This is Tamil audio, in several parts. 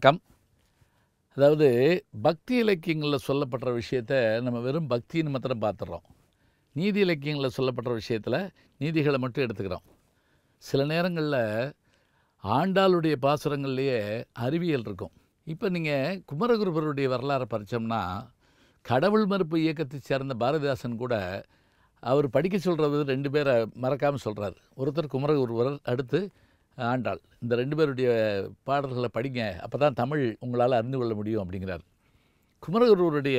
வணக்கம் அதாவது பக்தி இலக்கியங்களில் சொல்லப்படுற விஷயத்த நம்ம வெறும் பக்தின்னு மாத்திரம் பார்த்துடுறோம் நீதி இலக்கியங்களில் சொல்லப்படுற விஷயத்தில் நீதிகளை மட்டும் எடுத்துக்கிறோம் சில நேரங்களில் ஆண்டாளுடைய பாசுரங்கள்லேயே அறிவியல் இருக்கும் இப்போ நீங்கள் குமரகுருபருடைய வரலாறு பறித்தோம்னா கடவுள் மறுப்பு இயக்கத்தை சேர்ந்த பாரதிதாசன் கூட அவர் படிக்க சொல்கிறது ரெண்டு பேரை மறக்காமல் சொல்கிறார் ஒருத்தர் குமரகுருவர் அடுத்து ஆண்டாள் இந்த ரெண்டு பேருடைய பாடல்களை படிங்க அப்போ தான் தமிழ் உங்களால் அறிந்து கொள்ள முடியும் அப்படிங்கிறார் குமரகுருவருடைய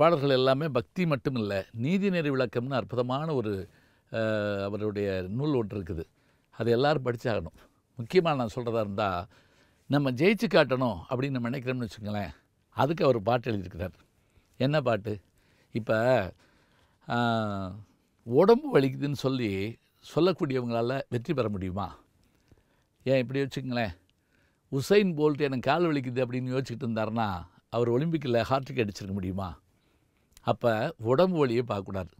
பாடல்கள் எல்லாமே பக்தி மட்டும் இல்லை நீதிநெறி விளக்கம்னு அற்புதமான ஒரு அவருடைய நூல் ஒன்று இருக்குது அது எல்லோரும் படித்தாகணும் முக்கியமாக நான் சொல்கிறதா இருந்தால் நம்ம ஜெயிச்சு காட்டணும் அப்படின்னு நம்ம நினைக்கிறோம்னு வச்சுக்கோங்களேன் அதுக்கு அவர் பாட்டு எழுதியிருக்கிறார் என்ன பாட்டு இப்போ உடம்பு வலிக்குதுன்னு சொல்லி சொல்லக்கூடியவங்களால் வெற்றி பெற முடியுமா ஏன் இப்படி வச்சுக்கங்களேன் உசைன் போல்ட் எனக்கு கால் வலிக்குது அப்படின்னு யோசிச்சுட்டு இருந்தார்னா அவர் ஒலிம்பிக்கில் ஹார்ட்ரிக் அடிச்சிருக்க முடியுமா அப்போ உடம்பு வழியே பார்க்கக்கூடாது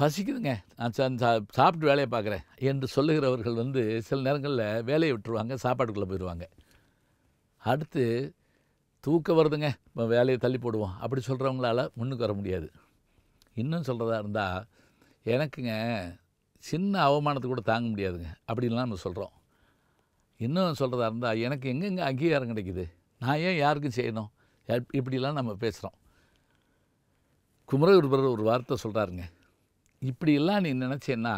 பசிக்குதுங்க நான் சா சாப்பிட்டு வேலையை பார்க்குறேன் என்று சொல்லுகிறவர்கள் வந்து சில நேரங்களில் வேலையை விட்டுருவாங்க சாப்பாட்டுக்குள்ளே போயிடுவாங்க அடுத்து தூக்கம் வருதுங்க இப்போ வேலையை தள்ளி போடுவோம் அப்படி சொல்கிறவங்களால முன்னுக்கு வர முடியாது இன்னும் சொல்கிறதா இருந்தால் எனக்குங்க சின்ன அவமானத்தை கூட தாங்க முடியாதுங்க அப்படின்லாம் நம்ம சொல்கிறோம் இன்னும் சொல்கிறதா இருந்தால் எனக்கு எங்கெங்கே அங்கீகாரம் கிடைக்குது நான் ஏன் யாருக்கும் செய்யணும் இப்படிலாம் நம்ம பேசுகிறோம் குமரகுருபர் ஒரு வார்த்தை சொல்கிறாருங்க இப்படியெல்லாம் நீ நினச்சேன்னா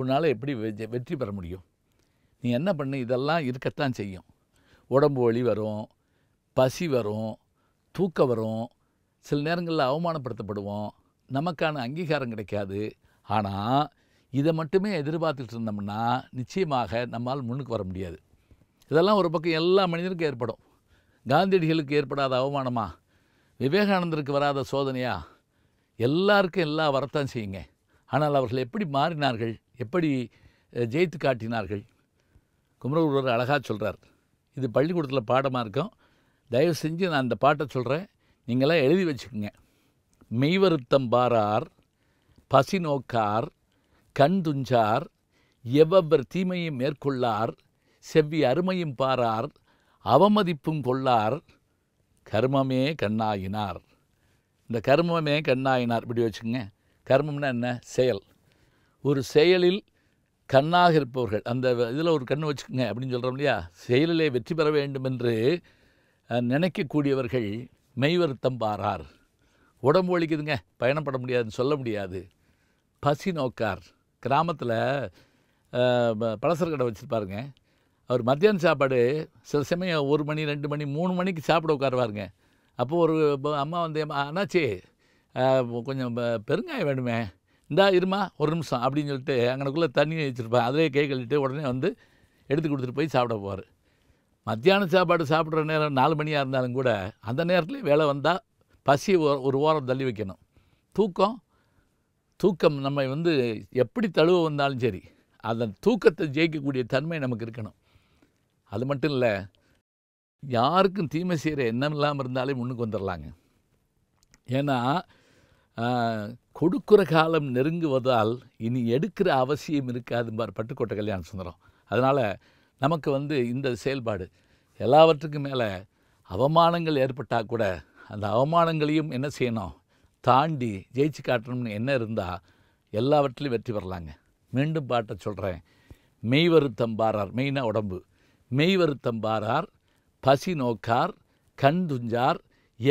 உன்னால் எப்படி வெற்றி பெற முடியும் நீ என்ன பண்ணு இதெல்லாம் இருக்கத்தான் செய்யும் உடம்பு வழி வரும் பசி வரும் தூக்கம் வரும் சில நேரங்களில் அவமானப்படுத்தப்படுவோம் நமக்கான அங்கீகாரம் கிடைக்காது ஆனால் இதை மட்டுமே எதிர்பார்த்துட்டு இருந்தோம்னா நிச்சயமாக நம்மால் முன்னுக்கு வர முடியாது இதெல்லாம் ஒரு பக்கம் எல்லா மனிதனுக்கும் ஏற்படும் காந்தியடிகளுக்கு ஏற்படாத அவமானமா விவேகானந்தருக்கு வராத சோதனையா எல்லாருக்கும் எல்லாம் வரத்தான் செய்யுங்க ஆனால் அவர்கள் எப்படி மாறினார்கள் எப்படி ஜெயித்து காட்டினார்கள் குமரகுருவர் அழகாக சொல்கிறார் இது பள்ளிக்கூடத்தில் பாடமாக இருக்கும் தயவு செஞ்சு நான் அந்த பாட்டை சொல்கிறேன் நீங்களாம் எழுதி வச்சுக்கோங்க மெய்வருத்தம் பாரார் பசி நோக்கார் கண்துஞ்சார் எவ்வவர் தீமையும் மேற்கொள்ளார் செவ்வி அருமையும் பாரார் அவமதிப்பும் கொள்ளார் கர்மமே கண்ணாயினார் இந்த கர்மமே கண்ணாயினார் இப்படி வச்சுக்கோங்க கர்மம்னா என்ன செயல் ஒரு செயலில் கண்ணாக இருப்பவர்கள் அந்த இதில் ஒரு கண் வச்சுக்கோங்க அப்படின்னு சொல்கிறோம் இல்லையா செயலிலே வெற்றி பெற வேண்டும் என்று நினைக்கக்கூடியவர்கள் மெய் வருத்தம் பாரார் உடம்பு ஒழிக்குதுங்க பயணப்பட முடியாதுன்னு சொல்ல முடியாது பசி நோக்கார் கிராமத்தில் பழசர் கடை வச்சுருப்பாருங்க அவர் மத்தியானம் சாப்பாடு சில சமயம் ஒரு மணி ரெண்டு மணி மூணு மணிக்கு சாப்பிட உட்காருவாருங்க அப்போது ஒரு அம்மா வந்து அண்ணாச்சி கொஞ்சம் பெருங்காயம் வேணுமே இந்தா இருமா ஒரு நிமிஷம் அப்படின்னு சொல்லிட்டு அங்கனக்குள்ளே தண்ணி வச்சுருப்பேன் அதிலே கை கழிட்டு உடனே வந்து எடுத்து கொடுத்துட்டு போய் சாப்பிட போவார் மத்தியான சாப்பாடு சாப்பிட்ற நேரம் நாலு மணியாக இருந்தாலும் கூட அந்த நேரத்துலேயும் வேலை வந்தால் பசி ஒரு ஓரம் தள்ளி வைக்கணும் தூக்கம் தூக்கம் நம்ம வந்து எப்படி தழுவ வந்தாலும் சரி அதன் தூக்கத்தை ஜெயிக்கக்கூடிய தன்மை நமக்கு இருக்கணும் அது மட்டும் இல்லை யாருக்கும் தீமை செய்கிற எண்ணம் இல்லாமல் இருந்தாலே முன்னுக்கு வந்துடலாங்க ஏன்னா கொடுக்குற காலம் நெருங்குவதால் இனி எடுக்கிற அவசியம் இருக்காதும்பார் பட்டுக்கோட்டை கல்யாணம் சுந்தரம் அதனால் நமக்கு வந்து இந்த செயல்பாடு எல்லாவற்றுக்கும் மேலே அவமானங்கள் ஏற்பட்டால் கூட அந்த அவமானங்களையும் என்ன செய்யணும் தாண்டி ஜெயிச்சு காட்டணும்னு என்ன இருந்தால் எல்லாவற்றிலையும் வெற்றி பெறலாங்க மீண்டும் பாட்டை சொல்கிறேன் மெய் வருத்தம் பாரார் மெயினாக உடம்பு மெய் வருத்தம் பாரார் பசி நோக்கார் கண் துஞ்சார்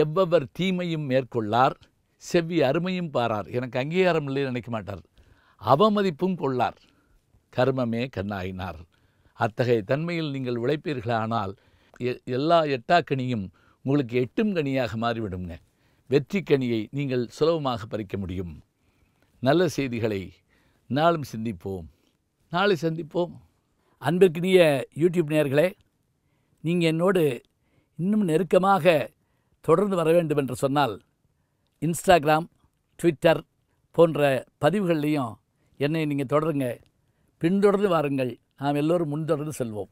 எவ்வவர் தீமையும் மேற்கொள்ளார் செவ்வி அருமையும் பாரார் எனக்கு அங்கீகாரம் இல்லைன்னு நினைக்க மாட்டார் அவமதிப்பும் கொள்ளார் கர்மமே கண்ணாயினார் அத்தகைய தன்மையில் நீங்கள் உழைப்பீர்களானால் எல்லா எட்டாக்கணியும் உங்களுக்கு எட்டும் கனியாக மாறிவிடுங்க வெற்றிக்கனியை நீங்கள் சுலபமாக பறிக்க முடியும் நல்ல செய்திகளை நாளும் சிந்திப்போம் நாளை சந்திப்போம் அன்பிற்கினிய யூடியூப் நேர்களே நீங்கள் என்னோடு இன்னும் நெருக்கமாக தொடர்ந்து வர வேண்டும் என்று சொன்னால் இன்ஸ்டாகிராம் ட்விட்டர் போன்ற பதிவுகள்லேயும் என்னை நீங்கள் தொடருங்க பின்தொடர்ந்து வாருங்கள் நாம் எல்லோரும் முன்தொடர்ந்து செல்வோம்